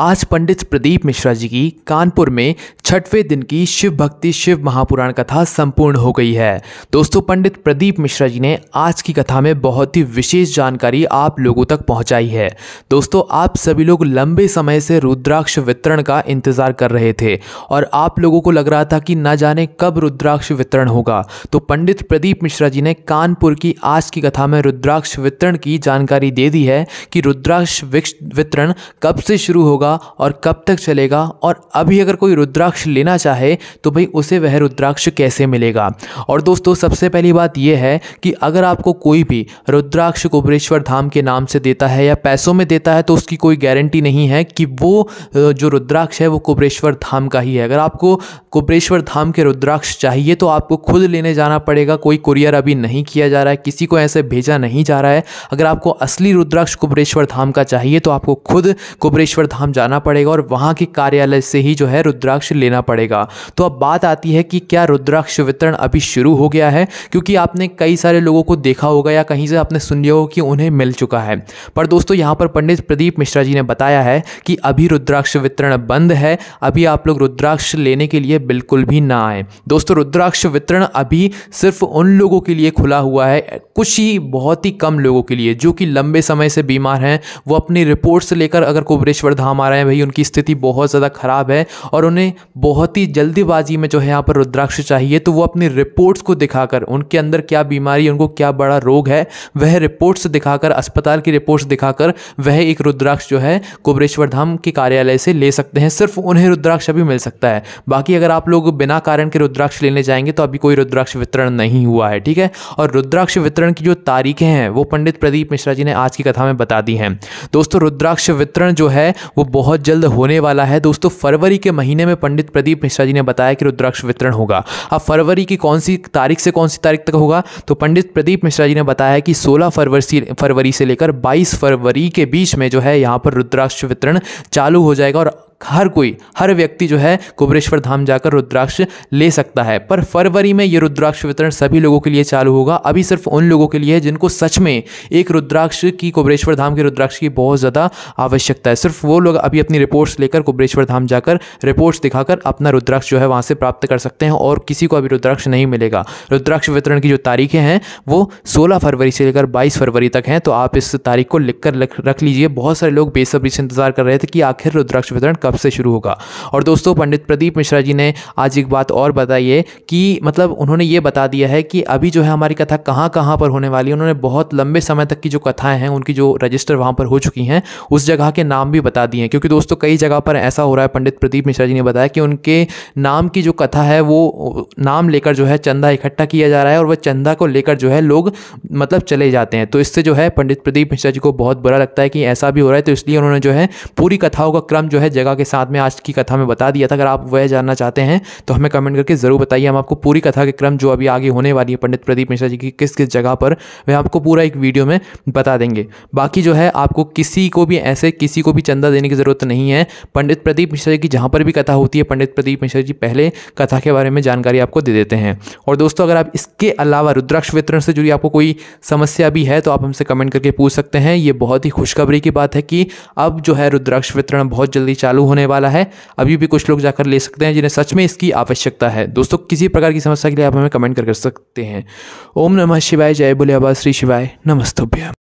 आज पंडित प्रदीप मिश्रा जी की कानपुर में छठवें दिन की शिव भक्ति शिव महापुराण कथा संपूर्ण हो गई है दोस्तों पंडित प्रदीप मिश्रा जी ने आज की कथा में बहुत ही विशेष जानकारी आप लोगों तक पहुंचाई है दोस्तों आप सभी लोग लंबे समय से रुद्राक्ष वितरण का इंतज़ार कर रहे थे और आप लोगों को लग रहा था कि ना जाने कब रुद्राक्ष वितरण होगा तो पंडित प्रदीप मिश्रा जी ने कानपुर की आज की कथा में रुद्राक्ष वितरण की जानकारी दे दी है कि रुद्राक्ष वितरण कब से शुरू होगा होगा और कब तक चलेगा और अभी अगर कोई रुद्राक्ष लेना चाहे तो भाई उसे वह रुद्राक्ष कैसे मिलेगा और दोस्तों सबसे पहली बात यह है कि अगर आपको कोई भी रुद्राक्ष कुबरेश्वर धाम के नाम से देता है या पैसों में देता है तो उसकी कोई गारंटी नहीं है कि वो जो रुद्राक्ष है वो कुबरेश्वर धाम का ही है अगर आपको कुबरेश्वर धाम के रुद्राक्ष चाहिए तो आपको खुद लेने जाना पड़ेगा कोई कुरियर अभी नहीं किया जा रहा है किसी को ऐसे भेजा नहीं जा रहा है अगर आपको असली रुद्राक्ष कुबरेश्वर धाम का चाहिए तो आपको खुद कुबरेश्वर धाम जाना पड़ेगा और वहाँ के कार्यालय से ही जो है रुद्राक्ष लेना पड़ेगा तो अब बात आती है कि क्या रुद्राक्ष वितरण अभी शुरू हो गया है क्योंकि आपने कई सारे लोगों को देखा होगा या कहीं से आपने सुन लिया हो कि उन्हें मिल चुका है पर दोस्तों यहाँ पर पंडित प्रदीप मिश्रा जी ने बताया है कि अभी रुद्राक्ष वितरण बंद है अभी आप लोग रुद्राक्ष लेने के लिए बिल्कुल भी ना आए दोस्तों रुद्राक्ष वितरण अभी सिर्फ उन लोगों के लिए खुला हुआ है कुछ ही बहुत ही कम लोगों के लिए जो कि लंबे समय से बीमार हैं वो अपनी रिपोर्ट्स लेकर अगर कुबरेश्वर धाम रहे हैं भाई उनकी स्थिति बहुत ज़्यादा ख़राब है और उन्हें बहुत ही जल्दीबाजी में जो है यहाँ पर रुद्राक्ष चाहिए तो वो अपनी रिपोर्ट्स को दिखाकर उनके अंदर क्या बीमारी उनको क्या बड़ा रोग है वह रिपोर्ट्स दिखाकर अस्पताल की रिपोर्ट्स दिखाकर वह एक रुद्राक्ष जो है कुबरेश्वर धाम के कार्यालय से ले सकते हैं सिर्फ उन्हें रुद्राक्ष अभी मिल सकता है बाकी अगर आप लोग बिना कारण के रुद्राक्ष लेने जाएंगे तो अभी कोई रुद्राक्ष वितरण नहीं हुआ है ठीक है और रुद्राक्ष वितरण की जो तारीखें हैं वो पंडित प्रदीप मिश्रा जी ने आज की कथा में बता दी हैं दोस्तों रुद्राक्ष वितरण जो है वो बहुत जल्द होने वाला है दोस्तों फरवरी के महीने में पंडित प्रदीप मिश्रा जी ने बताया कि रुद्राक्ष वितरण होगा अब फरवरी की कौन सी तारीख से कौन सी तारीख तक होगा तो पंडित प्रदीप मिश्रा जी ने बताया कि सोलह फरवरी फरवरी से लेकर बाईस फरवरी के बीच में जो है यहाँ पर रुद्राक्ष वितरण चालू हो जाएगा और हर कोई हर व्यक्ति जो है कुबरेश्वर धाम जाकर रुद्राक्ष ले सकता है पर फरवरी में ये रुद्राक्ष वितरण सभी लोगों के लिए चालू होगा अभी सिर्फ उन लोगों के लिए जिनको सच में एक रुद्राक्ष की कुबरेश्वर धाम के रुद्राक्ष की बहुत ज़्यादा आवश्यकता है सिर्फ वो लोग अभी अपनी रिपोर्ट्स लेकर कुबरेश्वर धाम जाकर रिपोर्ट्स दिखाकर अपना रुद्राक्ष जो है वहाँ से प्राप्त कर सकते हैं और किसी को अभी रुद्राक्ष नहीं मिलेगा रुद्राक्ष वितरण की जो तारीखें हैं वो सोलह फरवरी से लेकर बाईस फरवरी तक हैं तो आप इस तारीख को लिख कर रख लीजिए बहुत सारे लोग बेसब्री से इंतजार कर रहे थे कि आखिर रुद्राक्ष वितरण कब से शुरू होगा और दोस्तों पंडित प्रदीप मिश्रा जी ने आज एक बात और बताई है कि मतलब उन्होंने ये बता दिया है कि अभी जो है हमारी कथा कहाँ कहाँ पर होने वाली है उन्होंने बहुत लंबे समय तक की जो कथाएं हैं उनकी जो रजिस्टर वहाँ पर हो चुकी हैं उस जगह के नाम भी बता दिए हैं क्योंकि दोस्तों कई जगह पर ऐसा हो रहा है पंडित प्रदीप मिश्रा जी ने बताया कि उनके नाम की जो कथा है वो नाम लेकर जो है चंदा इकट्ठा किया जा रहा है और वह चंदा को लेकर जो है लोग मतलब चले जाते हैं तो इससे जो है पंडित प्रदीप मिश्रा जी को बहुत बुरा लगता है कि ऐसा भी हो रहा है तो इसलिए उन्होंने जो है पूरी कथाओं का क्रम जो है जगह योगा के साथ में आज की कथा में बता दिया था अगर आप वह जानना चाहते हैं तो हमें कमेंट करके ज़रूर बताइए हम आपको पूरी कथा के क्रम जो अभी आगे होने वाली है पंडित प्रदीप मिश्रा जी की किस किस जगह पर वह आपको पूरा एक वीडियो में बता देंगे बाकी जो है आपको किसी को भी ऐसे किसी को भी चंदा देने की ज़रूरत नहीं है पंडित प्रदीप मिश्रा जी की जहाँ पर भी कथा होती है पंडित प्रदीप मिश्रा जी पहले कथा के बारे में जानकारी आपको दे देते हैं और दोस्तों अगर आप इसके अलावा रुद्राक्ष वितरण से जुड़ी आपको कोई समस्या भी है तो आप हमसे कमेंट करके पूछ सकते हैं ये बहुत ही खुशखबरी की बात है कि अब जो है रुद्राक्ष वितरण बहुत जल्दी चालू चालू होने वाला है अभी भी कुछ लोग जाकर ले सकते हैं जिन्हें सच में इसकी आवश्यकता है दोस्तों किसी प्रकार की समस्या के लिए आप हमें कमेंट कर सकते हैं ओम नमः शिवाय जय बोले आबाद श्री शिवाय नमस्तभ्य